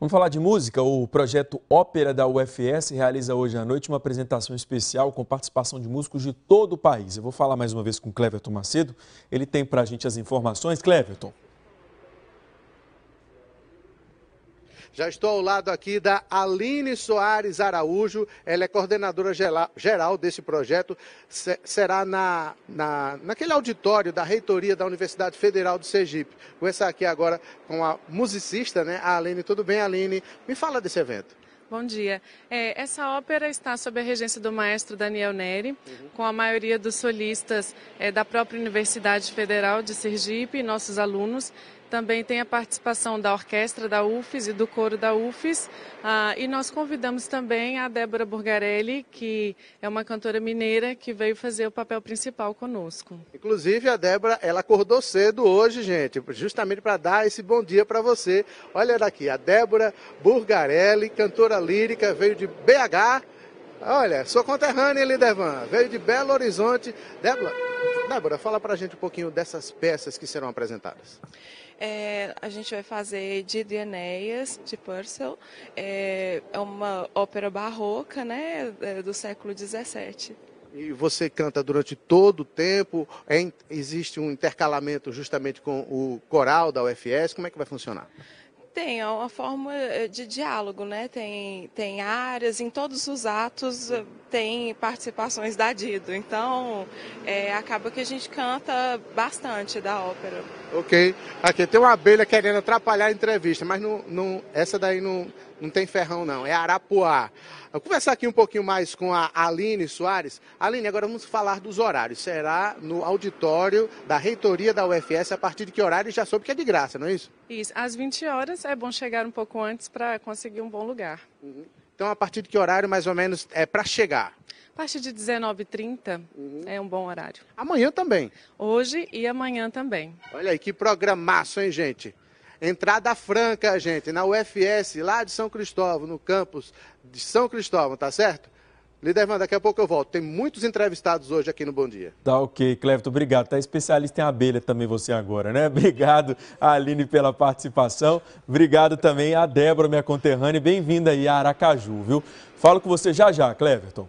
Vamos falar de música? O projeto Ópera da UFS realiza hoje à noite uma apresentação especial com participação de músicos de todo o país. Eu vou falar mais uma vez com o Cleverton Macedo, ele tem para a gente as informações. Cleverton. Já estou ao lado aqui da Aline Soares Araújo, ela é coordenadora geral desse projeto. Será na, na, naquele auditório da reitoria da Universidade Federal do Sergipe. Vou começar aqui agora com a musicista, né, a Aline. Tudo bem, Aline? Me fala desse evento. Bom dia. É, essa ópera está sob a regência do maestro Daniel Neri, uhum. com a maioria dos solistas é, da própria Universidade Federal de Sergipe, nossos alunos. Também tem a participação da orquestra da UFES e do coro da UFES. Ah, e nós convidamos também a Débora Burgarelli, que é uma cantora mineira que veio fazer o papel principal conosco. Inclusive, a Débora, ela acordou cedo hoje, gente, justamente para dar esse bom dia para você. Olha daqui, a Débora Burgarelli, cantora lírica, veio de BH. Olha, sou conterrânea, Lidervan, veio de Belo Horizonte. Débora, Débora, fala para a gente um pouquinho dessas peças que serão apresentadas. É, a gente vai fazer de Enéas, de Purcell. É, é uma ópera barroca, né, é, do século XVII. E você canta durante todo o tempo? É, existe um intercalamento justamente com o coral da UFS? Como é que vai funcionar? Tem, é uma forma eh, de diálogo, né? Tem, tem áreas, em todos os atos eh, tem participações da Dido. Então, é, acaba que a gente canta bastante da ópera. Ok. Aqui tem uma abelha querendo atrapalhar a entrevista, mas não, não, essa daí não, não tem ferrão, não, é Arapuá. Vou conversar aqui um pouquinho mais com a Aline Soares. Aline, agora vamos falar dos horários. Será no auditório da reitoria da UFS, a partir de que horário já soube que é de graça, não é isso? Isso, às 20 horas é bom chegar um pouco antes para conseguir um bom lugar. Uhum. Então, a partir de que horário mais ou menos é para chegar? A partir de 19h30 uhum. é um bom horário. Amanhã também? Hoje e amanhã também. Olha aí, que programaço, hein, gente? Entrada franca, gente, na UFS, lá de São Cristóvão, no campus de São Cristóvão, tá certo? Liderman, daqui a pouco eu volto. Tem muitos entrevistados hoje aqui no Bom Dia. Tá ok, Cleverton obrigado. Tá especialista em abelha também você agora, né? Obrigado, Aline, pela participação. Obrigado também a Débora, minha conterrânea. Bem-vinda aí a Aracaju, viu? Falo com você já já, Cleverton.